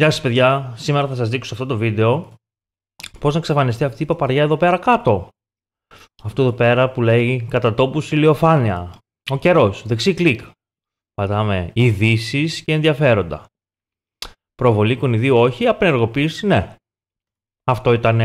Γεια σας παιδιά, σήμερα θα σας δείξω σε αυτό το βίντεο πώς να εξαφανιστεί αυτή η παπαριά εδώ πέρα κάτω. Αυτό εδώ πέρα που λέει κατά τόπους ηλιοφάνεια. Ο καιρός, δεξί κλικ. Πατάμε ειδήσεις και ενδιαφέροντα. Προβολή κονιδίου όχι, απενεργοποίηση ναι. Αυτό ήταν